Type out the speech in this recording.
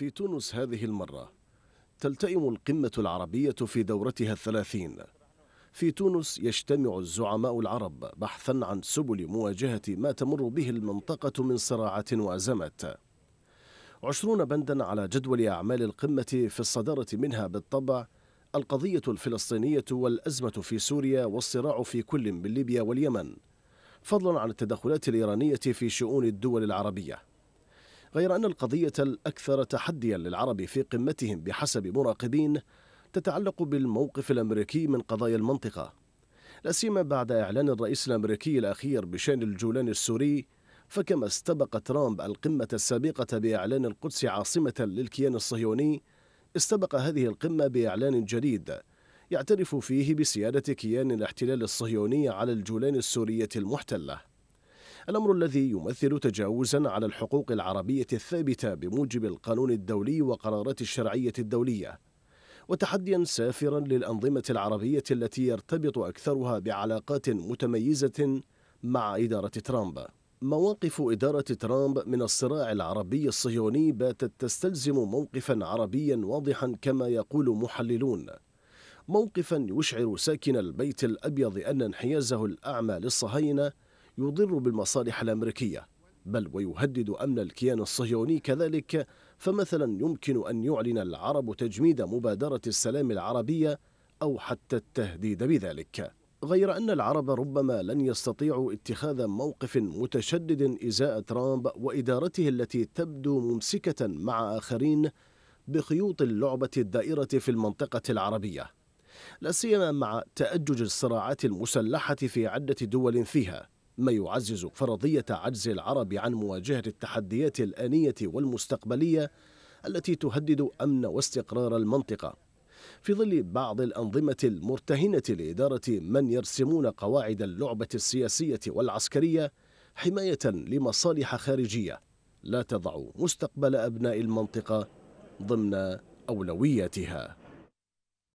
في تونس هذه المرة تلتئم القمة العربية في دورتها الثلاثين في تونس يجتمع الزعماء العرب بحثا عن سبل مواجهة ما تمر به المنطقة من صراعات وأزمات عشرون بندا على جدول أعمال القمة في الصدارة منها بالطبع القضية الفلسطينية والأزمة في سوريا والصراع في كل من ليبيا واليمن فضلا عن التدخلات الإيرانية في شؤون الدول العربية غير أن القضية الأكثر تحديا للعرب في قمتهم بحسب مراقبين تتعلق بالموقف الأمريكي من قضايا المنطقة لا سيما بعد إعلان الرئيس الأمريكي الأخير بشأن الجولان السوري فكما استبق ترامب القمة السابقة بإعلان القدس عاصمة للكيان الصهيوني استبق هذه القمة بإعلان جديد يعترف فيه بسيادة كيان الاحتلال الصهيوني على الجولان السورية المحتلة الأمر الذي يمثل تجاوزا على الحقوق العربية الثابتة بموجب القانون الدولي وقرارات الشرعية الدولية وتحديا سافرا للأنظمة العربية التي يرتبط أكثرها بعلاقات متميزة مع إدارة ترامب مواقف إدارة ترامب من الصراع العربي الصهيوني باتت تستلزم موقفا عربيا واضحا كما يقول محللون موقفا يشعر ساكن البيت الأبيض أن انحيازه الأعمى للصهاينة يضر بالمصالح الأمريكية بل ويهدد أمن الكيان الصهيوني كذلك فمثلا يمكن أن يعلن العرب تجميد مبادرة السلام العربية أو حتى التهديد بذلك غير أن العرب ربما لن يستطيعوا اتخاذ موقف متشدد إزاء ترامب وإدارته التي تبدو ممسكة مع آخرين بخيوط اللعبة الدائرة في المنطقة العربية لا سيما مع تأجج الصراعات المسلحة في عدة دول فيها ما يعزز فرضية عجز العرب عن مواجهة التحديات الآنية والمستقبلية التي تهدد أمن واستقرار المنطقة في ظل بعض الأنظمة المرتهنة لإدارة من يرسمون قواعد اللعبة السياسية والعسكرية حماية لمصالح خارجية لا تضع مستقبل أبناء المنطقة ضمن أولوياتها